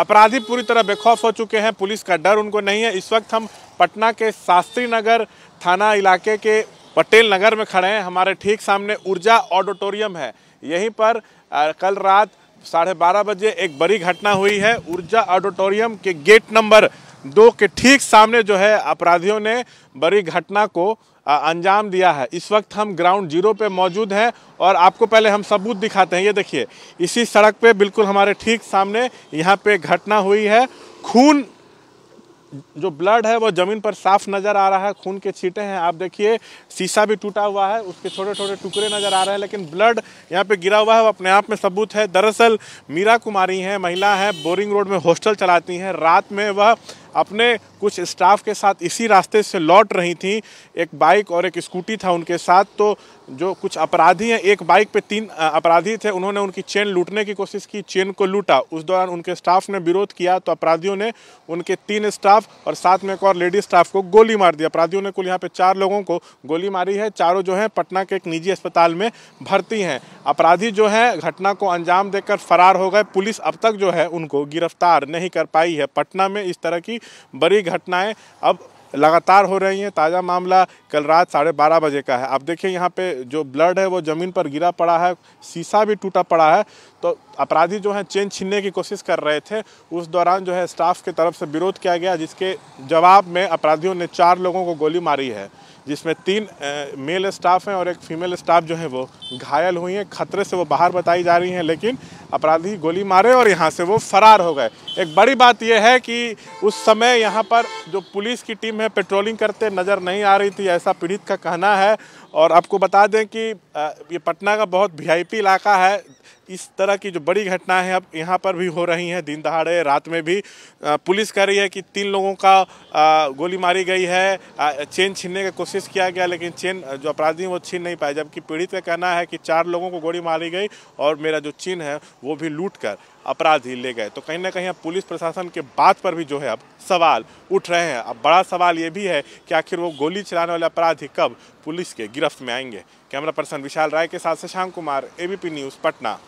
अपराधी पूरी तरह बेखौफ हो चुके हैं पुलिस का डर उनको नहीं है इस वक्त हम पटना के शास्त्री नगर थाना इलाके के पटेल नगर में खड़े हैं हमारे ठीक सामने ऊर्जा ऑडिटोरियम है यहीं पर कल रात साढ़े बारह बजे एक बड़ी घटना हुई है ऊर्जा ऑडिटोरियम के गेट नंबर दो के ठीक सामने जो है अपराधियों ने बड़ी घटना को अंजाम दिया है इस वक्त हम ग्राउंड जीरो पे मौजूद हैं और आपको पहले हम सबूत दिखाते हैं ये देखिए इसी सड़क पे बिल्कुल हमारे ठीक सामने यहाँ पे घटना हुई है खून जो ब्लड है वो ज़मीन पर साफ नज़र आ रहा है खून के छींटे हैं आप देखिए शीशा भी टूटा हुआ है उसके छोटे छोटे टुकड़े नज़र आ रहे हैं लेकिन ब्लड यहाँ पे गिरा हुआ है वो अपने आप में सबूत है दरअसल मीरा कुमारी हैं महिला हैं बोरिंग रोड में हॉस्टल चलाती हैं रात में वह अपने कुछ स्टाफ के साथ इसी रास्ते से लौट रही थी एक बाइक और एक स्कूटी था उनके साथ तो जो कुछ अपराधी हैं एक बाइक पे तीन अपराधी थे उन्होंने उनकी चेन लूटने की कोशिश की चेन को लूटा उस दौरान उनके स्टाफ ने विरोध किया तो अपराधियों ने उनके तीन स्टाफ और साथ में एक और लेडी स्टाफ को गोली मार दिया अपराधियों ने कुल यहाँ पे चार लोगों को गोली मारी है चारों जो हैं पटना के एक निजी अस्पताल में भर्ती हैं अपराधी जो हैं घटना को अंजाम देकर फरार हो गए पुलिस अब तक जो है उनको गिरफ्तार नहीं कर पाई है पटना में इस तरह की बड़ी घटनाएं अब लगातार हो रही हैं ताज़ा मामला कल रात साढ़े बारह बजे का है आप देखिए यहाँ पे जो ब्लड है वो ज़मीन पर गिरा पड़ा है शीशा भी टूटा पड़ा है तो अपराधी जो है चेन छीनने की कोशिश कर रहे थे उस दौरान जो है स्टाफ के तरफ से विरोध किया गया जिसके जवाब में अपराधियों ने चार लोगों को गोली मारी है जिसमें तीन मेल स्टाफ हैं और एक फीमेल स्टाफ जो है वो घायल हुई हैं खतरे से वो बाहर बताई जा रही हैं लेकिन अपराधी गोली मारे और यहाँ से वो फरार हो गए एक बड़ी बात यह है कि उस समय यहाँ पर जो पुलिस की टीम है पेट्रोलिंग करते नज़र नहीं आ रही थी ऐसा पीड़ित का कहना है और आपको बता दें कि ये पटना का बहुत वी इलाका है इस तरह की जो बड़ी घटनाएं हैं अब यहाँ पर भी हो रही हैं दिन दहाड़े रात में भी पुलिस कह रही है कि तीन लोगों का गोली मारी गई है चेन छीनने की कोशिश किया गया लेकिन चेन जो अपराधी वो छीन नहीं पाए जबकि पीड़ित का कहना है कि चार लोगों को गोली मारी गई और मेरा जो चिन्ह है वो भी लूट कर अपराधी ले गए तो कहीं ना कहीं अब पुलिस प्रशासन के बात पर भी जो है अब सवाल उठ रहे हैं अब बड़ा सवाल ये भी है कि आखिर वो गोली चलाने वाले अपराधी कब पुलिस के गिरफ्त में आएंगे कैमरा पर्सन विशाल राय के साथ शशांक कुमार एबीपी न्यूज पटना